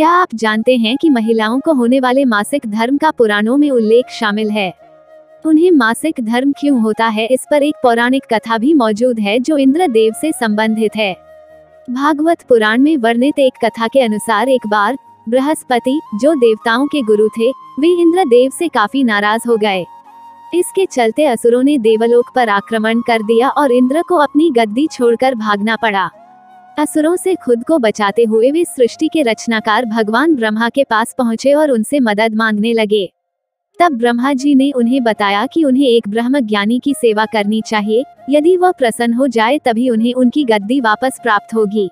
क्या आप जानते हैं कि महिलाओं को होने वाले मासिक धर्म का पुराणों में उल्लेख शामिल है उन्हें मासिक धर्म क्यों होता है इस पर एक पौराणिक कथा भी मौजूद है जो इंद्र देव से संबंधित है भागवत पुराण में वर्णित एक कथा के अनुसार एक बार बृहस्पति जो देवताओं के गुरु थे वे इंद्र देव से काफी नाराज हो गए इसके चलते असुरों ने देवलोक पर आक्रमण कर दिया और इंद्र को अपनी गद्दी छोड़कर भागना पड़ा असुरों से खुद को बचाते हुए वे सृष्टि के रचनाकार भगवान ब्रह्मा के पास पहुंचे और उनसे मदद मांगने लगे तब ब्रह्मा जी ने उन्हें बताया कि उन्हें एक ब्रह्म ज्ञानी की सेवा करनी चाहिए यदि वह प्रसन्न हो जाए तभी उन्हें उनकी गद्दी वापस प्राप्त होगी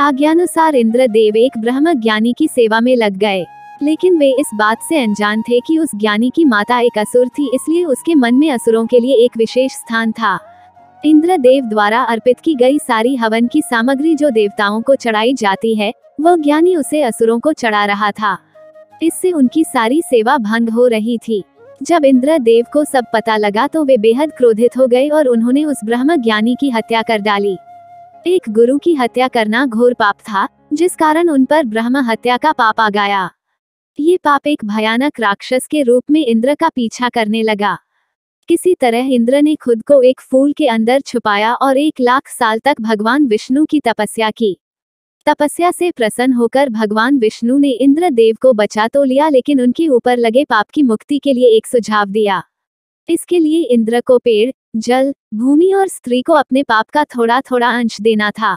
आज्ञानुसार इंद्र देव एक ब्रह्म ज्ञानी की सेवा में लग गए लेकिन वे इस बात से अनजान थे कि उस ज्ञानी की माता एक असुर थी इसलिए उसके मन में असुरों के लिए एक विशेष स्थान था इंद्र देव द्वारा अर्पित की गई सारी हवन की सामग्री जो देवताओं को चढ़ाई जाती है वह ज्ञानी उसे असुरों को चढ़ा रहा था इससे उनकी सारी सेवा भंग हो रही थी जब इंद्र देव को सब पता लगा तो वे बेहद क्रोधित हो गए और उन्होंने उस ब्रह्म ज्ञानी की हत्या कर डाली एक गुरु की हत्या करना घोर पाप था जिस कारण उन पर ब्रह्म हत्या का पाप आ गया ये पाप एक भयानक राक्षस के रूप में इंद्र का पीछा करने लगा किसी तरह इंद्र ने खुद को एक फूल के अंदर छुपाया और एक लाख साल तक भगवान विष्णु की तपस्या की तपस्या से प्रसन्न होकर भगवान विष्णु ने इंद्र देव को बचा तो लिया लेकिन उनके ऊपर लगे पाप की मुक्ति के लिए एक सुझाव दिया इसके लिए इंद्र को पेड़ जल भूमि और स्त्री को अपने पाप का थोड़ा थोड़ा अंश देना था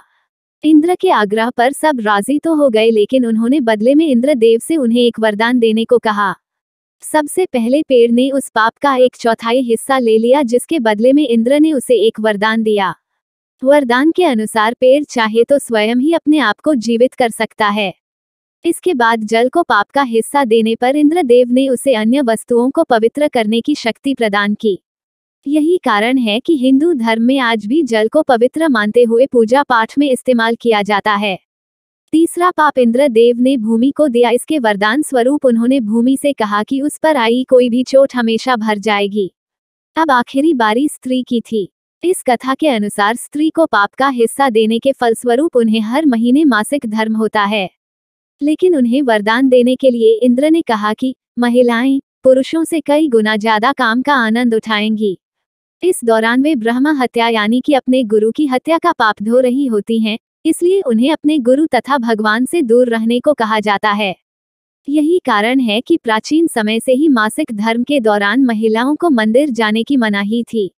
इंद्र के आग्रह पर सब राजी तो हो गए लेकिन उन्होंने बदले में इंद्र देव से उन्हें एक वरदान देने को कहा सबसे पहले पेड़ ने उस पाप का एक चौथाई हिस्सा ले लिया जिसके बदले में इंद्र ने उसे एक वरदान दिया वरदान के अनुसार पेड़ चाहे तो स्वयं ही अपने आप को जीवित कर सकता है इसके बाद जल को पाप का हिस्सा देने पर इंद्रदेव ने उसे अन्य वस्तुओं को पवित्र करने की शक्ति प्रदान की यही कारण है कि हिंदू धर्म में आज भी जल को पवित्र मानते हुए पूजा पाठ में इस्तेमाल किया जाता है तीसरा पाप इंद्र देव ने भूमि को दिया इसके वरदान स्वरूप उन्होंने भूमि से कहा कि उस पर आई कोई भी चोट हमेशा भर जाएगी अब आखिरी बारी स्त्री की थी इस कथा के अनुसार स्त्री को पाप का हिस्सा देने के फलस्वरूप उन्हें हर महीने मासिक धर्म होता है लेकिन उन्हें वरदान देने के लिए इंद्र ने कहा कि महिलाएं पुरुषों से कई गुना ज्यादा काम का आनंद उठाएंगी इस दौरान वे ब्रह्म हत्या यानी कि अपने गुरु की हत्या का पाप धो रही होती हैं इसलिए उन्हें अपने गुरु तथा भगवान से दूर रहने को कहा जाता है यही कारण है कि प्राचीन समय से ही मासिक धर्म के दौरान महिलाओं को मंदिर जाने की मनाही थी